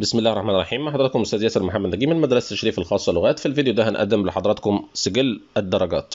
بسم الله الرحمن الرحيم مع حضراتكم استاذ ياسر محمد نجيب من مدرسه الشريف الخاصه لغات في الفيديو ده هنقدم لحضراتكم سجل الدرجات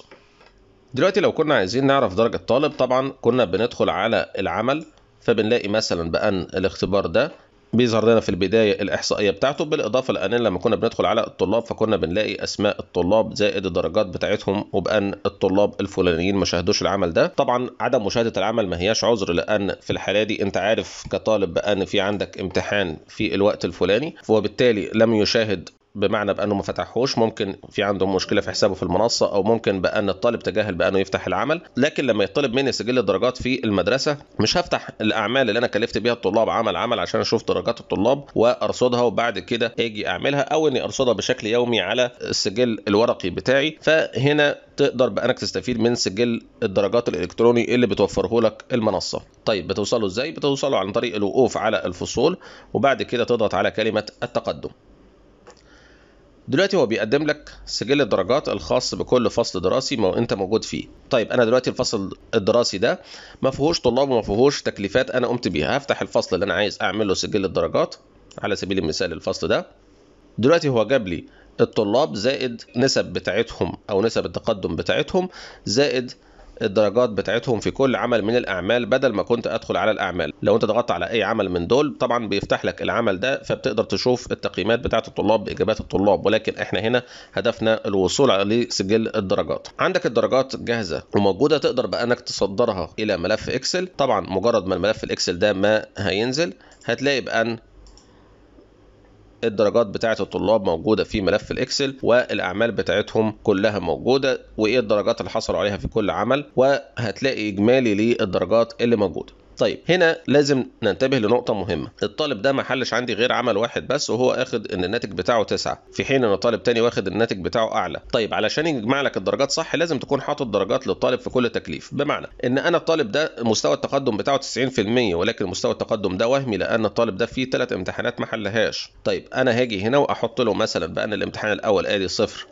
دلوقتي لو كنا عايزين نعرف درجه طالب طبعا كنا بندخل على العمل فبنلاقي مثلا بان الاختبار ده بيظهر لنا في البداية الإحصائية بتاعته بالإضافة لأن لما كنا بندخل على الطلاب فكنا بنلاقي أسماء الطلاب زائد الدرجات بتاعتهم وبأن الطلاب الفلانيين ما شاهدوش العمل ده طبعا عدم مشاهدة العمل ما هياش عذر لأن في الحالة دي أنت عارف كطالب بأن في عندك امتحان في الوقت الفلاني وبالتالي لم يشاهد بمعنى بانه ما فتحهوش ممكن في عندهم مشكله في حسابه في المنصه او ممكن بان الطالب تجاهل بانه يفتح العمل لكن لما يطلب مني سجل الدرجات في المدرسه مش هفتح الاعمال اللي انا كلفت بيها الطلاب عمل عمل عشان اشوف درجات الطلاب وارصدها وبعد كده اجي اعملها او اني ارصدها بشكل يومي على السجل الورقي بتاعي فهنا تقدر بانك تستفيد من سجل الدرجات الالكتروني اللي بتوفره لك المنصه طيب بتوصله ازاي بتوصله عن طريق الوقوف على الفصول وبعد كده تضغط على كلمه التقدم دلوقتي هو بيقدم لك سجل الدرجات الخاص بكل فصل دراسي ما انت موجود فيه طيب انا دلوقتي الفصل الدراسي ده ما فيهوش طلاب وما فيهوش تكليفات انا قمت بيها هفتح الفصل اللي انا عايز اعمل له سجل الدرجات على سبيل المثال الفصل ده دلوقتي هو جاب لي الطلاب زائد نسب بتاعتهم او نسب التقدم بتاعتهم زائد الدرجات بتاعتهم في كل عمل من الاعمال بدل ما كنت ادخل على الاعمال لو انت ضغطت على اي عمل من دول طبعا بيفتح لك العمل ده فبتقدر تشوف التقييمات بتاعت الطلاب باجابات الطلاب ولكن احنا هنا هدفنا الوصول لسجل الدرجات عندك الدرجات جاهزه وموجوده تقدر بقى انك تصدرها الى ملف اكسل طبعا مجرد ما الملف الاكسل ده ما هينزل هتلاقي بان الدرجات بتاعه الطلاب موجوده في ملف الاكسل والاعمال بتاعتهم كلها موجوده وايه الدرجات اللي حصلوا عليها في كل عمل وهتلاقي اجمالي للدرجات اللي موجوده طيب هنا لازم ننتبه لنقطه مهمه الطالب ده ما حلش عندي غير عمل واحد بس وهو اخد ان الناتج بتاعه 9 في حين ان طالب تاني واخد الناتج بتاعه اعلى طيب علشان يجمع لك الدرجات صح لازم تكون حاطط درجات للطالب في كل تكليف بمعنى ان انا الطالب ده مستوى التقدم بتاعه 90% ولكن مستوى التقدم ده وهمي لان الطالب ده فيه ثلاث امتحانات ما حلهاش طيب انا هاجي هنا واحط له مثلا بان الامتحان الاول ادي صفر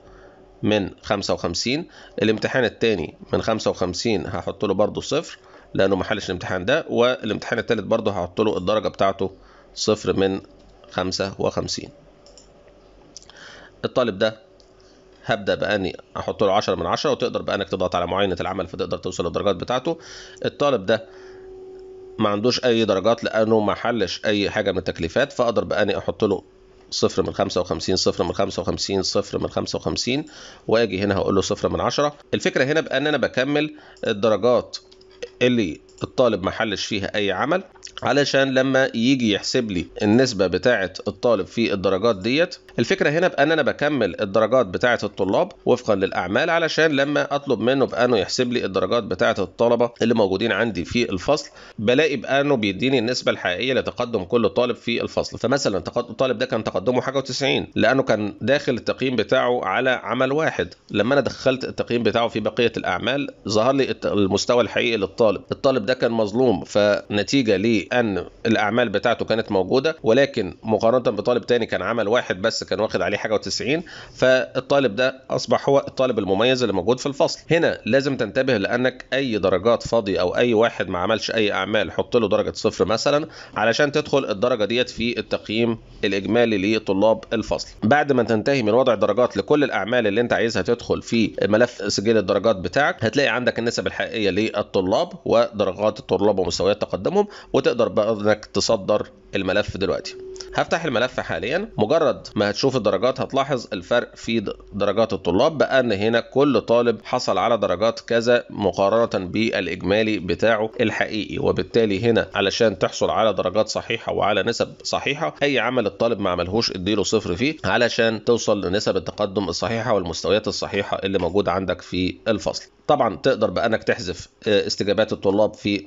من 55 الامتحان الثاني من 55 هحط له برضه صفر لانه ما حلش الامتحان ده والامتحان الثالث برضه هحط له الدرجه بتاعته صفر من 55 الطالب ده هبدا باني احط له 10 من 10 وتقدر بانك تضغط على معينه العمل فتقدر توصل للدرجات بتاعته الطالب ده ما عندوش اي درجات لانه ما حلش اي حاجه من التكليفات فاقدر باني احط له صفر من 55 صفر من 55 صفر من 55 واجي هنا هقول له صفر من 10 الفكره هنا بان انا بكمل الدرجات early الطالب ما حلش فيها اي عمل علشان لما يجي يحسب لي النسبه بتاعه الطالب في الدرجات ديت الفكره هنا بان انا بكمل الدرجات بتاعه الطلاب وفقا للاعمال علشان لما اطلب منه بانه يحسب لي الدرجات بتاعه الطلبه اللي موجودين عندي في الفصل بلاقي بانه بيديني النسبه الحقيقيه لتقدم كل طالب في الفصل فمثلا الطالب ده كان تقدمه حاجه و90 لانه كان داخل التقييم بتاعه على عمل واحد لما انا دخلت التقييم بتاعه في بقيه الاعمال ظهر لي المستوى الحقيقي للطالب الطالب ده كان مظلوم فنتيجه لان الاعمال بتاعته كانت موجوده ولكن مقارنه بطالب تاني كان عمل واحد بس كان واخد عليه حاجه و90 فالطالب ده اصبح هو الطالب المميز اللي موجود في الفصل هنا لازم تنتبه لانك اي درجات فاضي او اي واحد ما عملش اي اعمال حط له درجه صفر مثلا علشان تدخل الدرجه ديت في التقييم الاجمالي لطلاب الفصل بعد ما تنتهي من وضع درجات لكل الاعمال اللي انت عايزها تدخل في ملف سجل الدرجات بتاعك هتلاقي عندك النسب الحقيقيه للطلاب ودرجات نقاط الطلاب ومستويات تقدمهم وتقدر بقى انك تصدر الملف دلوقتي هفتح الملف حاليا مجرد ما هتشوف الدرجات هتلاحظ الفرق في درجات الطلاب بان هنا كل طالب حصل على درجات كذا مقارنه بالاجمالي بتاعه الحقيقي وبالتالي هنا علشان تحصل على درجات صحيحه وعلى نسب صحيحه اي عمل الطالب ما عملهوش اديله صفر فيه علشان توصل لنسب التقدم الصحيحه والمستويات الصحيحه اللي موجوده عندك في الفصل طبعا تقدر بانك تحذف آه، استجابات الطلاب في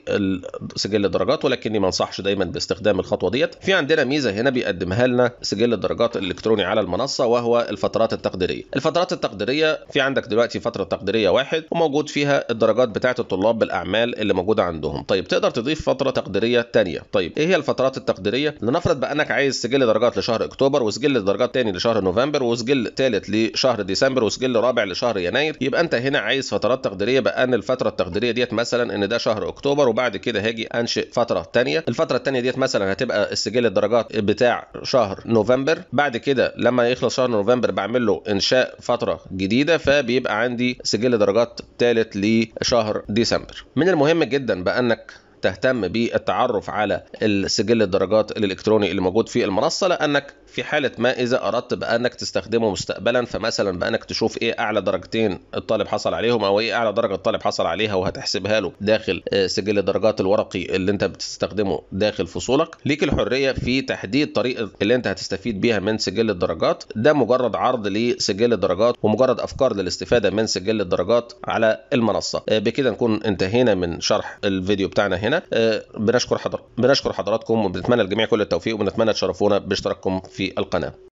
سجل الدرجات ولكني ما انصحش دايما باستخدام الخطوه ديت في عندنا ميزه هنا بيقدمها لنا سجل الدرجات الالكتروني على المنصه وهو الفترات التقديريه الفترات التقديريه في عندك دلوقتي فتره تقديريه واحد وموجود فيها الدرجات بتاعه الطلاب بالاعمال اللي موجوده عندهم طيب تقدر تضيف فتره تقديريه ثانيه طيب ايه هي الفترات التقديريه لنفرض بانك عايز سجل درجات لشهر اكتوبر وسجل درجات ثاني لشهر نوفمبر وسجل ثالث لشهر ديسمبر وسجل رابع لشهر يناير يبقى انت هنا عايز فترات تقديريه بان الفتره التقديريه ديت مثلا ان ده شهر اكتوبر وبعد كده هاجي انشئ فتره ثانيه الفتره الثانيه ديت مثلا هتبقى بحقق السجل الدرجات بتاع شهر نوفمبر بعد كده لما يخلص شهر نوفمبر بعمل له انشاء فتره جديده فبيبقى عندي سجل درجات ثالث لشهر ديسمبر من المهم جدا بانك تهتم بالتعرف على السجل الدرجات الالكتروني اللي موجود في المنصه لانك في حالة ما إذا أردت بأنك تستخدمه مستقبلا فمثلا بأنك تشوف إيه أعلى درجتين الطالب حصل عليهم أو إيه أعلى درجة الطالب حصل عليها وهتحسبها له داخل آه، سجل الدرجات الورقي اللي أنت بتستخدمه داخل فصولك ليك الحرية في تحديد طريقة اللي أنت هتستفيد بيها من سجل الدرجات ده مجرد عرض لسجل الدرجات ومجرد أفكار للاستفادة من سجل الدرجات على المنصة آه، بكده نكون انتهينا من شرح الفيديو بتاعنا هنا آه، بنشكر حضر بنشكر حضراتكم وبنتمنى للجميع كل التوفيق وبنتمنى تشرفونا باشتراككم في في القناة